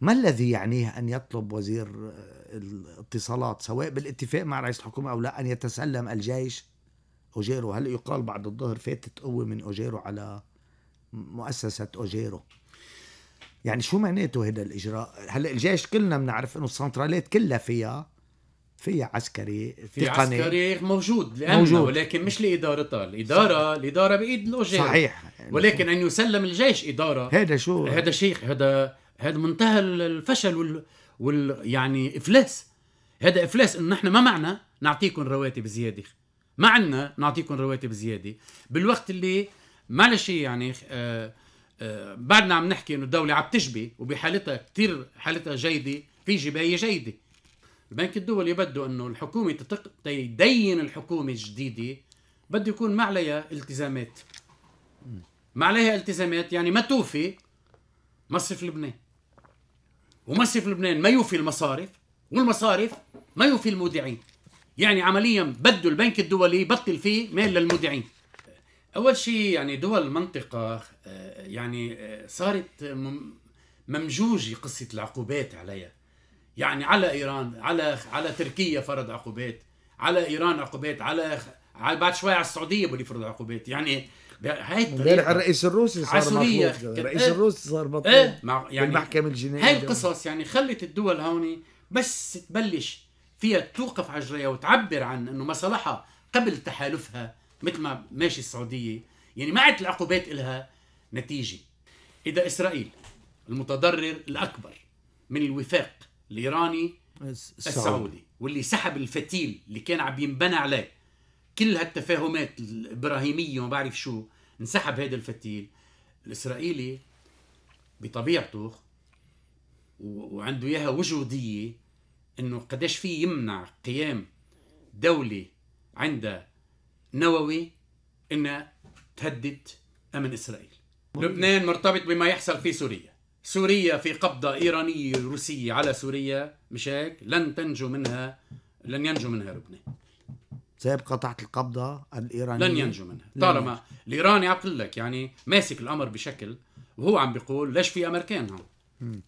ما الذي يعنيه أن يطلب وزير الاتصالات سواء بالاتفاق مع رئيس الحكومة أو لا أن يتسلم الجيش أوجيرو هل يقال بعد الظهر فاتت قوة من أوجيرو على مؤسسة أوجيرو يعني شو معناته هذا الإجراء هلا الجيش كلنا بنعرف أنه السنترالات كلها فيها فيها عسكري في تقني. عسكري موجود لأنه موجود. ولكن مش لادارتها الاداره صح. الاداره بايد الأوجيرو صحيح ولكن ان يسلم الجيش اداره هذا شو هذا شيخ هذا هذا منتهى الفشل وال, وال... يعني افلاس هذا افلاس انه نحن ما معنا نعطيكم رواتب زياده ما عندنا نعطيكم رواتب زياده بالوقت اللي معلش يعني آه آه بعدنا عم نحكي انه الدوله عم تجبي وبحالتها كثير حالتها جيده في جبايه جيده البنك الدولي بده انه الحكومه تتق... تدين الحكومه الجديده بده يكون ما عليها التزامات ما عليها التزامات يعني ما توفي مصرف لبنان ومصرف لبنان ما يوفي المصارف والمصارف ما يوفي المودعين يعني عمليا بدوا البنك الدولي بطل فيه مال للمودعين اول شيء يعني دول المنطقه آه، يعني آه، صارت ممجوجه قصه العقوبات عليها يعني على ايران على على تركيا فرض عقوبات على ايران عقوبات على بعد شوي على السعوديه بده يفرض عقوبات يعني هاي امبارح الرئيس الروسي صار سوريا الرئيس اه الروسي صار مطلوب اه مع يعني بالمحكمه الجنائيه هاي القصص يعني خلت الدول هون بس تبلش فيها توقف على رجليها وتعبر عن انه مصالحها قبل تحالفها مثل ما ماشي السعوديه يعني ما عاد العقوبات لها نتيجه اذا اسرائيل المتضرر الاكبر من الوفاق الايراني السعودي واللي سحب الفتيل اللي كان عم ينبنى عليه كل هالتفاهمات الابراهيميه وما بعرف شو انسحب هذا الفتيل الاسرائيلي بطبيعته وعنده اياها وجوديه انه قديش في يمنع قيام دوله عندها نووي انها تهدد امن اسرائيل لبنان مرتبط بما يحصل في سوريا سوريا في قبضة إيرانية روسية على سوريا مش هيك لن تنجو منها لن ينجو منها لبنان سيبقى تحت القبضة الإيرانية لن ينجو منها لن طالما الإيراني عم لك يعني ماسك الأمر بشكل وهو عم بيقول ليش في أمريكان هون